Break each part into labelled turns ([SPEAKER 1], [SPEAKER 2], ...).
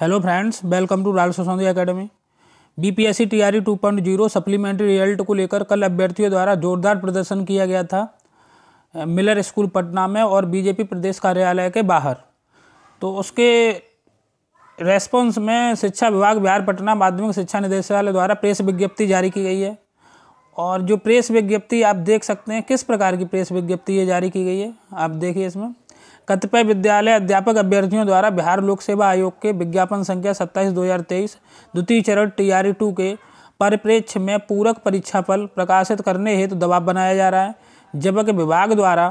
[SPEAKER 1] hello friends welcome to Lal academy B P S C T R two point zero supplementary result को लेकर कल अभ्यर्थियों द्वारा जोरदार प्रदर्शन किया गया था मिलर स्कूल पटना में और बीजेपी प्रदेश कार्यालय के बाहर तो उसके रेस्पॉन्स में शिक्षा विभाग बिहार पटना माध्यमिक शिक्षा निदेशालय द्वारा प्रेस विज्ञप्ति जारी की गई है और जो प्रेस विज्ञप्ति आप देख सकते हैं किस प्रकार की प्रेस विज्ञप्ति ये जारी की गई है आप देखिए इसमें कतिपय विद्यालय अध्यापक अभ्यर्थियों द्वारा बिहार लोक सेवा आयोग के विज्ञापन संख्या सत्ताईस दो हजार तेईस द्वितीय चरण टीआरई टू के परिप्रेक्ष्य में पूरक परीक्षा फल प्रकाशित करने हेतु दबाव बनाया जा रहा है जबकि विभाग द्वारा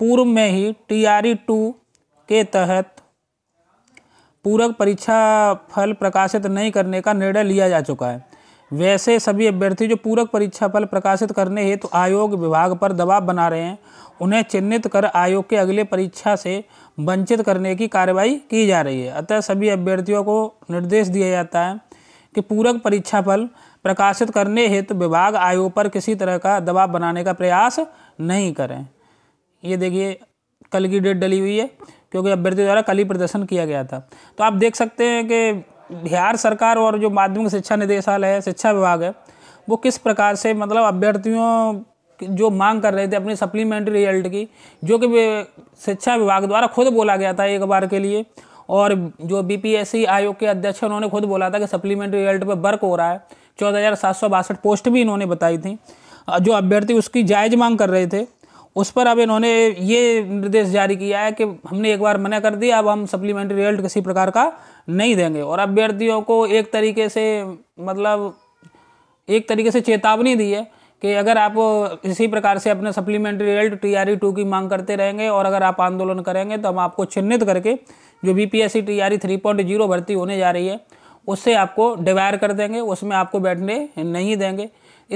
[SPEAKER 1] पूर्व में ही टीआरई टू के तहत पूरक परीक्षा फल प्रकाशित नहीं करने का निर्णय लिया जा चुका है वैसे सभी अभ्यर्थी जो पूरक परीक्षा फल प्रकाशित करने हेतु तो आयोग विभाग पर दबाव बना रहे हैं उन्हें चिन्हित कर आयोग के अगले परीक्षा से वंचित करने की कार्रवाई की जा रही है अतः सभी अभ्यर्थियों को निर्देश दिया जाता है कि पूरक परीक्षा फल प्रकाशित करने हेतु तो विभाग आयोग पर किसी तरह का दबाव बनाने का प्रयास नहीं करें ये देखिए कल की डेट डली हुई है क्योंकि अभ्यर्थी द्वारा कल ही प्रदर्शन किया गया था तो आप देख सकते हैं कि बिहार सरकार और जो माध्यमिक शिक्षा निदेशालय है शिक्षा विभाग है वो किस प्रकार से मतलब अभ्यर्थियों जो मांग कर रहे थे अपनी सप्लीमेंट्री रिजल्ट की जो कि शिक्षा विभाग द्वारा खुद बोला गया था एक बार के लिए और जो बीपीएससी आयोग के अध्यक्ष उन्होंने खुद बोला था कि सप्लीमेंट्री रिजल्ट पर वर्क हो रहा है चौदह हज़ार सात सौ बासठ पोस्ट भी इन्होंने बताई थी जो अभ्यर्थी उसकी जायज़ मांग कर रहे थे उस पर अब इन्होंने ये निर्देश जारी किया है कि हमने एक बार मना कर दिया अब हम सप्लीमेंट्री रिजल्ट किसी प्रकार का नहीं देंगे और अभ्यर्थियों को एक तरीके से मतलब एक तरीके से चेतावनी दी है कि अगर आप इसी प्रकार से अपने supplementary result T R two की मांग करते रहेंगे और अगर आप आंदोलन करेंगे तो हम आपको चिन्हित करके जो B P S C T R three point zero भर्ती होने जा रही है उससे आपको डिवायर कर देंगे उसमें आपको बैठने नहीं देंगे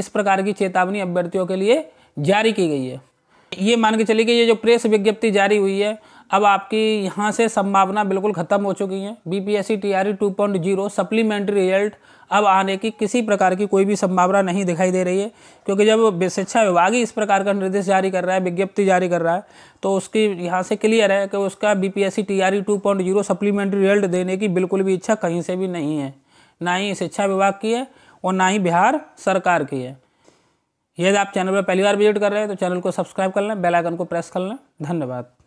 [SPEAKER 1] इस प्रकार की चेतावनी अभ्यर्थियों के लिए जारी की गई है ये मान के चलिए कि ये जो प्रेस विज्ञप्ति जारी हुई है अब आपकी यहाँ से संभावना बिल्कुल ख़त्म हो चुकी है B P S C T R E two point zero supplementary result अब आने की किसी प्रकार की कोई भी संभावना नहीं दिखाई दे रही है क्योंकि जब शिक्षा विभाग ही इस प्रकार का निर्देश जारी कर रहा है विज्ञप्ति जारी कर रहा है तो उसकी यहाँ से क्लियर है कि उसका B P S C T R E two point zero supplementary result देने की बिल्कुल भी इच्छा कहीं से भी नहीं है ना ही शिक्षा विभाग की है और ना ही बिहार सरकार की है यदि आप चैनल पर पहली बार विजिट कर रहे हैं तो चैनल को सब्सक्राइब कर लें बेल आइकन को प्रेस कर लें धन्यवाद